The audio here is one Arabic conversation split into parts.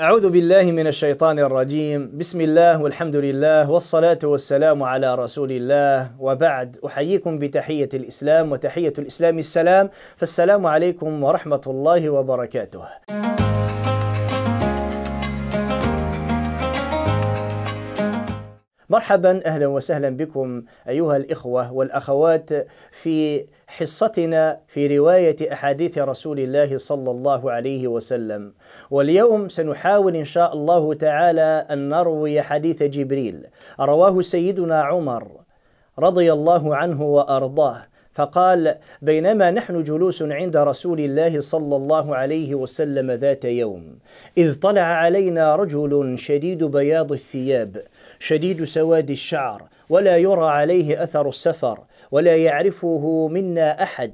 أعوذ بالله من الشيطان الرجيم بسم الله والحمد لله والصلاة والسلام على رسول الله وبعد أحييكم بتحية الإسلام وتحية الإسلام السلام فالسلام عليكم ورحمة الله وبركاته مرحبا اهلا وسهلا بكم ايها الاخوه والاخوات في حصتنا في روايه احاديث رسول الله صلى الله عليه وسلم واليوم سنحاول ان شاء الله تعالى ان نروي حديث جبريل رواه سيدنا عمر رضي الله عنه وارضاه فقال بينما نحن جلوس عند رسول الله صلى الله عليه وسلم ذات يوم اذ طلع علينا رجل شديد بياض الثياب شديد سواد الشعر ولا يرى عليه اثر السفر ولا يعرفه منا احد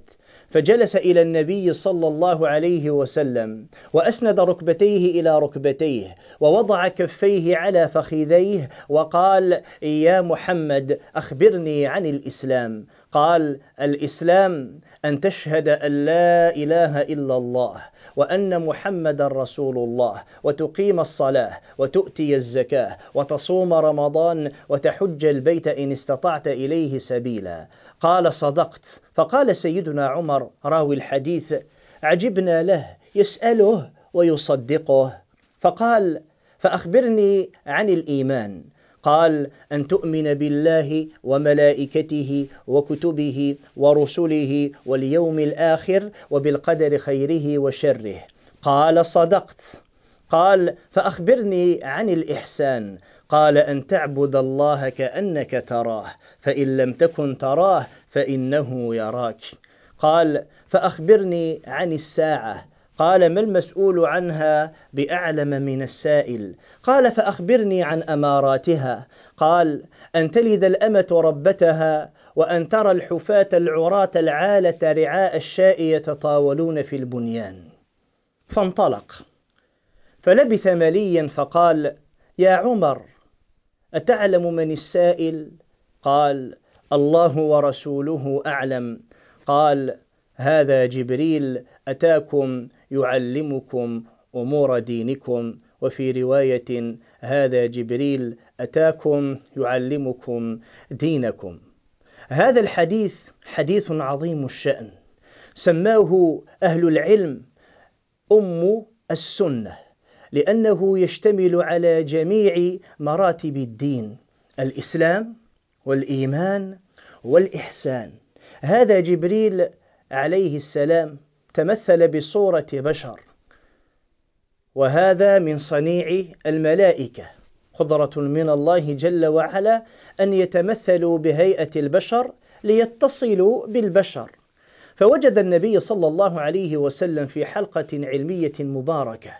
فجلس الى النبي صلى الله عليه وسلم واسند ركبتيه الى ركبتيه ووضع كفيه على فخذيه وقال يا محمد اخبرني عن الاسلام قال الاسلام ان تشهد ان لا اله الا الله وأن محمد رسول الله وتقيم الصلاة وتؤتي الزكاة وتصوم رمضان وتحج البيت إن استطعت إليه سبيلا قال صدقت فقال سيدنا عمر راوي الحديث عجبنا له يسأله ويصدقه فقال فأخبرني عن الإيمان قال أن تؤمن بالله وملائكته وكتبه ورسله واليوم الآخر وبالقدر خيره وشره قال صدقت قال فأخبرني عن الإحسان قال أن تعبد الله كأنك تراه فإن لم تكن تراه فإنه يراك قال فأخبرني عن الساعة قال ما المسؤول عنها باعلم من السائل قال فاخبرني عن اماراتها قال ان تلد الامه ربتها وان ترى الحفاه العراه العاله رعاء الشاء يتطاولون في البنيان فانطلق فلبث مليا فقال يا عمر اتعلم من السائل قال الله ورسوله اعلم قال هذا جبريل أتاكم يعلمكم أمور دينكم وفي رواية هذا جبريل أتاكم يعلمكم دينكم هذا الحديث حديث عظيم الشأن سماه أهل العلم أم السنة لأنه يشتمل على جميع مراتب الدين الإسلام والإيمان والإحسان هذا جبريل عليه السلام تمثل بصورة بشر وهذا من صنيع الملائكة قدرة من الله جل وعلا أن يتمثلوا بهيئة البشر ليتصلوا بالبشر فوجد النبي صلى الله عليه وسلم في حلقة علمية مباركة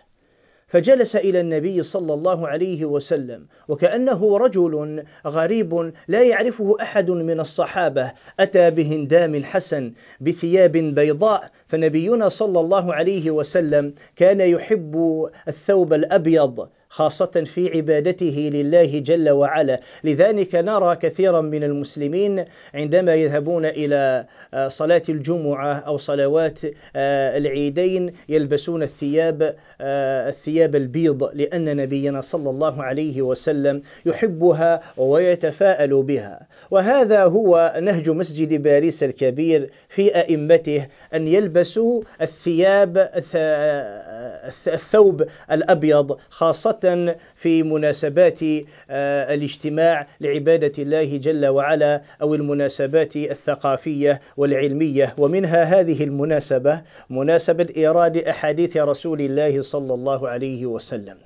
فجلس الى النبي صلى الله عليه وسلم وكانه رجل غريب لا يعرفه احد من الصحابه اتى بهندام الحسن بثياب بيضاء فنبينا صلى الله عليه وسلم كان يحب الثوب الابيض خاصة في عبادته لله جل وعلا لذلك نرى كثيرا من المسلمين عندما يذهبون إلى آه، صلاة الجمعة أو صلوات آه، العيدين يلبسون الثياب آه، الثياب البيض لأن نبينا صلى الله عليه وسلم يحبها ويتفاءل بها وهذا هو نهج مسجد باريس الكبير في أئمته أن يلبسوا الثياب الثوب الأبيض خاصة في مناسبات آه، الاجتماع لعبادة الله جل وعلا أو المناسبات الثقافية والعلمية ومنها هذه المناسبة مناسبة إيراد أحاديث رسول الله صلى الله عليه وسلم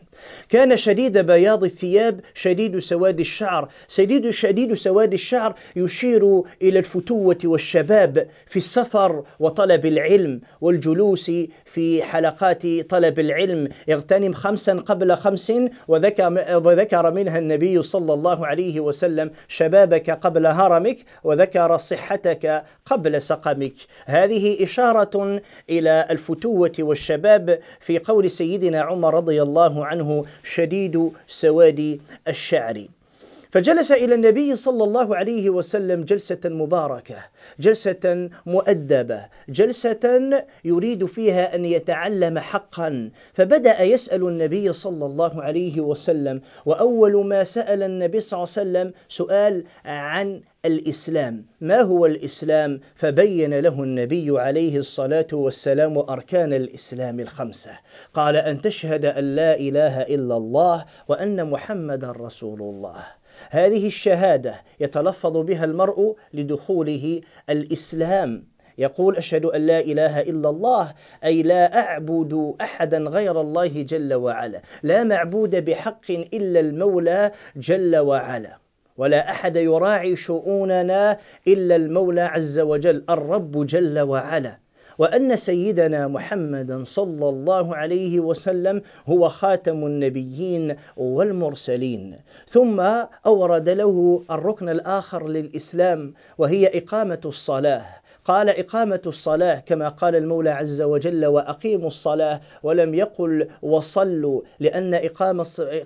كان شديد بياض الثياب شديد سواد الشعر شديد شديد سواد الشعر يشير إلى الفتوة والشباب في السفر وطلب العلم والجلوس في حلقات طلب العلم اغتنم خمسا قبل خمس وذكر, وذكر منها النبي صلى الله عليه وسلم شبابك قبل هرمك وذكر صحتك قبل سقمك هذه إشارة إلى الفتوة والشباب في قول سيدنا عمر رضي الله عنه شديد سواد الشعر فجلس الى النبي صلى الله عليه وسلم جلسه مباركه، جلسه مؤدبه، جلسه يريد فيها ان يتعلم حقا، فبدا يسال النبي صلى الله عليه وسلم، واول ما سال النبي صلى الله عليه وسلم سؤال عن الاسلام، ما هو الاسلام؟ فبين له النبي عليه الصلاه والسلام اركان الاسلام الخمسه، قال ان تشهد ان لا اله الا الله وان محمدا رسول الله. هذه الشهادة يتلفظ بها المرء لدخوله الإسلام يقول أشهد أن لا إله إلا الله أي لا أعبد أحدا غير الله جل وعلا لا معبود بحق إلا المولى جل وعلا ولا أحد يراعي شؤوننا إلا المولى عز وجل الرب جل وعلا وأن سيدنا محمدا صلى الله عليه وسلم هو خاتم النبيين والمرسلين ثم أورد له الركن الآخر للإسلام وهي إقامة الصلاة قال إقامة الصلاة كما قال المولى عز وجل وأقيموا الصلاة ولم يقل وصلوا لأن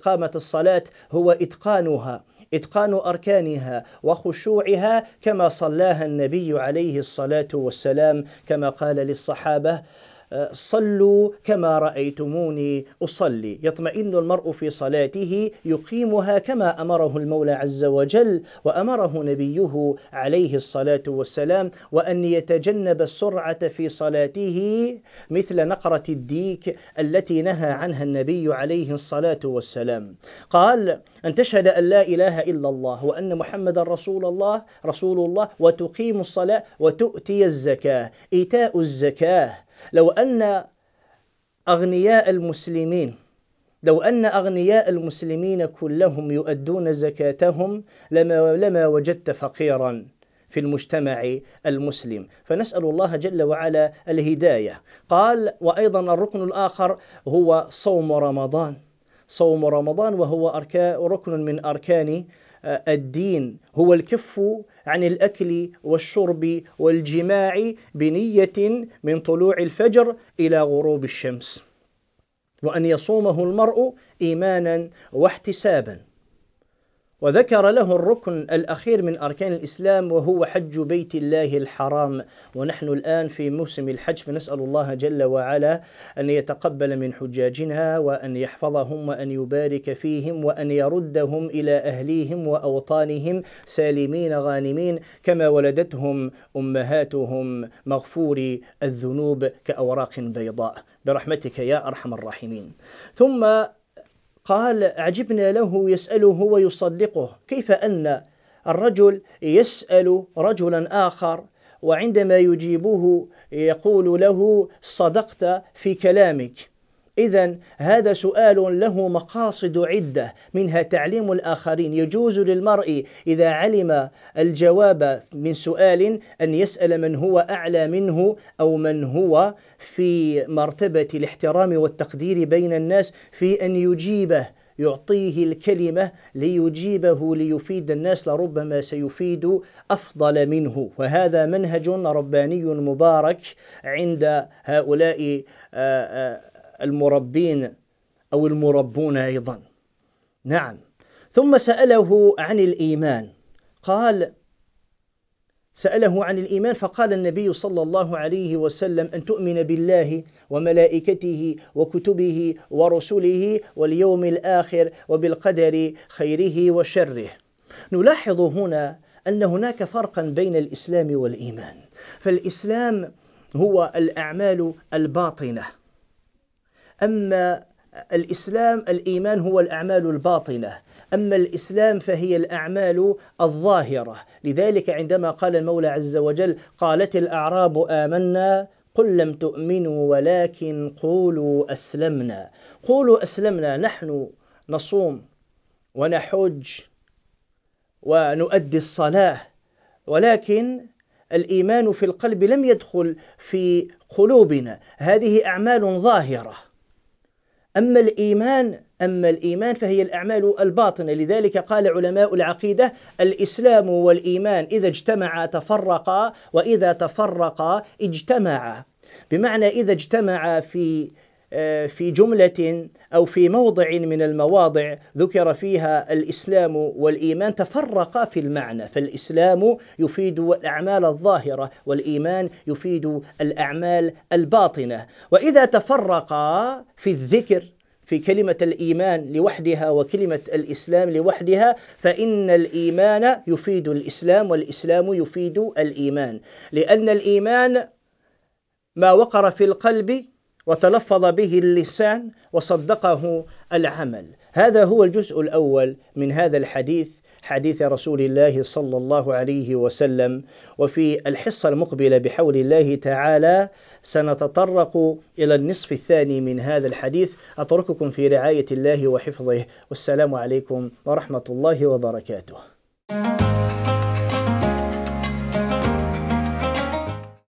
إقامة الصلاة هو إتقانها إتقان أركانها وخشوعها كما صلاها النبي عليه الصلاة والسلام كما قال للصحابة صلوا كما رأيتموني أصلي يطمئن المرء في صلاته يقيمها كما أمره المولى عز وجل وأمره نبيه عليه الصلاة والسلام وأن يتجنب السرعة في صلاته مثل نقرة الديك التي نهى عنها النبي عليه الصلاة والسلام قال أن تشهد أن لا إله إلا الله وأن محمد رسول الله رسول الله وتقيم الصلاة وتؤتي الزكاة إيتاء الزكاة لو أن أغنياء المسلمين لو أن أغنياء المسلمين كلهم يؤدون زكاتهم لما, لما وجدت فقيرا في المجتمع المسلم فنسأل الله جل وعلا الهداية قال وأيضا الركن الآخر هو صوم رمضان صوم رمضان وهو أركان ركن من أركان الدين هو الكف عن الاكل والشرب والجماع بنيه من طلوع الفجر الى غروب الشمس وان يصومه المرء ايمانا واحتسابا وذكر له الركن الأخير من أركان الإسلام وهو حج بيت الله الحرام ونحن الآن في موسم الحج فنسأل الله جل وعلا أن يتقبل من حجاجنا وأن يحفظهم وأن يبارك فيهم وأن يردهم إلى أهليهم وأوطانهم سالمين غانمين كما ولدتهم أمهاتهم مغفوري الذنوب كأوراق بيضاء برحمتك يا أرحم الراحمين ثم قال عجبنا له يسأله ويصدقه كيف أن الرجل يسأل رجلا آخر وعندما يجيبه يقول له صدقت في كلامك إذا هذا سؤال له مقاصد عدة منها تعليم الآخرين يجوز للمرء إذا علم الجواب من سؤال أن يسأل من هو أعلى منه أو من هو في مرتبة الاحترام والتقدير بين الناس في أن يجيبه يعطيه الكلمة ليجيبه ليفيد الناس لربما سيفيد أفضل منه وهذا منهج رباني مبارك عند هؤلاء آه، آه، المربين أو المربون أيضا نعم ثم سأله عن الإيمان قال سأله عن الإيمان فقال النبي صلى الله عليه وسلم أن تؤمن بالله وملائكته وكتبه ورسله واليوم الآخر وبالقدر خيره وشره نلاحظ هنا أن هناك فرقا بين الإسلام والإيمان فالإسلام هو الأعمال الباطنة أما الإسلام الإيمان هو الأعمال الباطنة أما الإسلام فهي الأعمال الظاهرة لذلك عندما قال المولى عز وجل قالت الأعراب آمنا قل لم تؤمنوا ولكن قولوا أسلمنا قولوا أسلمنا نحن نصوم ونحج ونؤدي الصلاة ولكن الإيمان في القلب لم يدخل في قلوبنا هذه أعمال ظاهرة أما الإيمان أما الإيمان فهي الأعمال الباطنة لذلك قال علماء العقيدة الإسلام والإيمان إذا اجتمعا تفرقا وإذا تفرقا اجتمعا بمعنى إذا اجتمعا في آه، في جملة أو في موضع من المواضع ذكر فيها الإسلام والإيمان تفرقا في المعنى فالإسلام يفيد الأعمال الظاهرة والإيمان يفيد الأعمال الباطنة وإذا تفرقا في الذكر في كلمة الإيمان لوحدها وكلمة الإسلام لوحدها فإن الإيمان يفيد الإسلام والإسلام يفيد الإيمان لأن الإيمان ما وقر في القلب وتلفظ به اللسان وصدقه العمل هذا هو الجزء الاول من هذا الحديث حديث رسول الله صلى الله عليه وسلم وفي الحصه المقبله بحول الله تعالى سنتطرق الى النصف الثاني من هذا الحديث اترككم في رعايه الله وحفظه والسلام عليكم ورحمه الله وبركاته